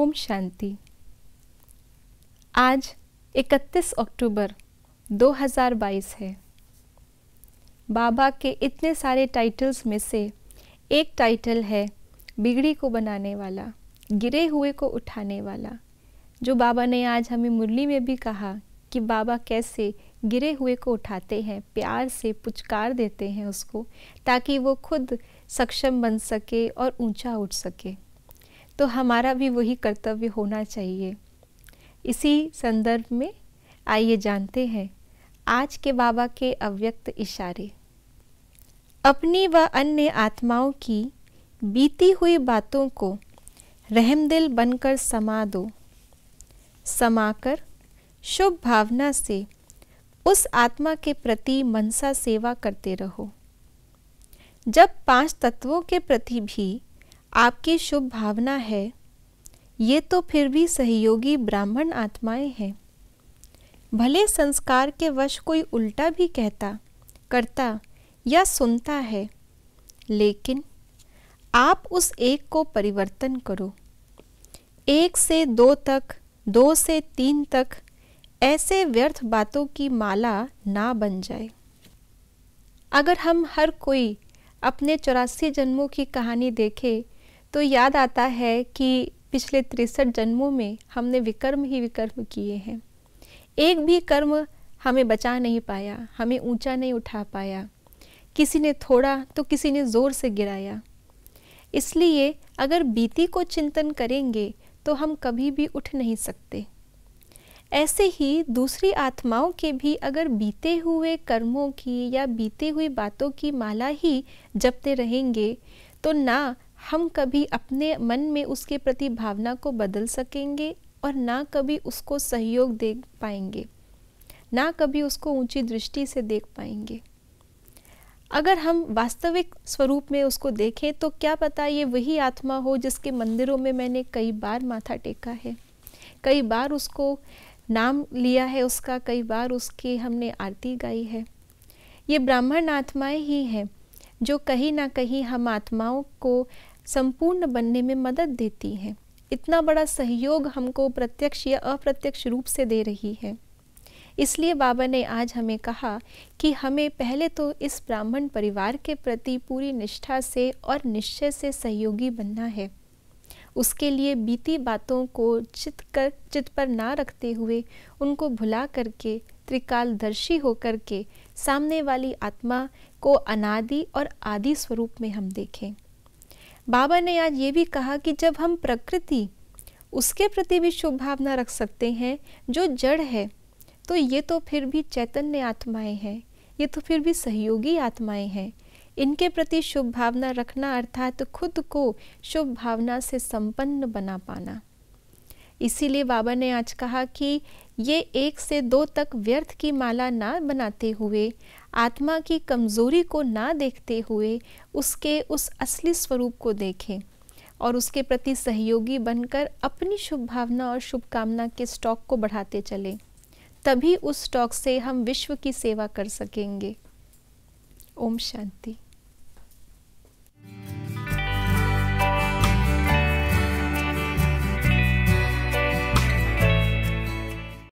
ओम शांति आज 31 अक्टूबर 2022 है बाबा के इतने सारे टाइटल्स में से एक टाइटल है बिगड़ी को बनाने वाला गिरे हुए को उठाने वाला जो बाबा ने आज हमें मुरली में भी कहा कि बाबा कैसे गिरे हुए को उठाते हैं प्यार से पुचकार देते हैं उसको ताकि वो खुद सक्षम बन सके और ऊंचा उठ सके तो हमारा भी वही कर्तव्य होना चाहिए इसी संदर्भ में आइए जानते हैं आज के बाबा के अव्यक्त इशारे अपनी व अन्य आत्माओं की बीती हुई बातों को रहमदिल बनकर समा दो समाकर शुभ भावना से उस आत्मा के प्रति मनसा सेवा करते रहो जब पांच तत्वों के प्रति भी आपकी शुभ भावना है ये तो फिर भी सहयोगी ब्राह्मण आत्माएं हैं भले संस्कार के वश कोई उल्टा भी कहता करता या सुनता है लेकिन आप उस एक को परिवर्तन करो एक से दो तक दो से तीन तक ऐसे व्यर्थ बातों की माला ना बन जाए अगर हम हर कोई अपने चौरासी जन्मों की कहानी देखें तो याद आता है कि पिछले तिरसठ जन्मों में हमने विकर्म ही विकर्म किए हैं एक भी कर्म हमें बचा नहीं पाया हमें ऊंचा नहीं उठा पाया किसी ने थोड़ा तो किसी ने ज़ोर से गिराया इसलिए अगर बीती को चिंतन करेंगे तो हम कभी भी उठ नहीं सकते ऐसे ही दूसरी आत्माओं के भी अगर बीते हुए कर्मों की या बीते हुई बातों की माला ही जपते रहेंगे तो ना हम कभी अपने मन में उसके प्रति भावना को बदल सकेंगे और ना कभी उसको सहयोग दे पाएंगे ना कभी उसको ऊंची दृष्टि से देख पाएंगे अगर हम वास्तविक स्वरूप में उसको देखें तो क्या पता ये वही आत्मा हो जिसके मंदिरों में मैंने कई बार माथा टेका है कई बार उसको नाम लिया है उसका कई बार उसकी हमने आरती गाई है ये ब्राह्मण आत्माएं ही हैं जो कहीं ना कहीं हम आत्माओं को संपूर्ण बनने में मदद देती है इतना बड़ा सहयोग हमको प्रत्यक्ष या अप्रत्यक्ष रूप से दे रही है इसलिए बाबा ने आज हमें कहा कि हमें पहले तो इस ब्राह्मण परिवार के प्रति पूरी निष्ठा से और निश्चय से सहयोगी बनना है उसके लिए बीती बातों को चित कर चित पर ना रखते हुए उनको भुला करके त्रिकालदर्शी होकर के सामने वाली आत्मा को अनादि और आदि स्वरूप में हम देखें बाबा ने आज ये भी कहा कि जब हम प्रकृति उसके प्रति भी शुभ भावना रख सकते हैं जो जड़ है तो ये तो फिर भी चैतन्य आत्माएं हैं ये तो फिर भी सहयोगी आत्माएं हैं इनके प्रति शुभ भावना रखना अर्थात खुद को शुभ भावना से संपन्न बना पाना इसीलिए बाबा ने आज कहा कि ये एक से दो तक व्यर्थ की माला ना बनाते हुए आत्मा की कमजोरी को ना देखते हुए उसके उस असली स्वरूप को देखें और उसके प्रति सहयोगी बनकर अपनी शुभ भावना और शुभकामना के स्टॉक को बढ़ाते चलें तभी उस स्टॉक से हम विश्व की सेवा कर सकेंगे ओम शांति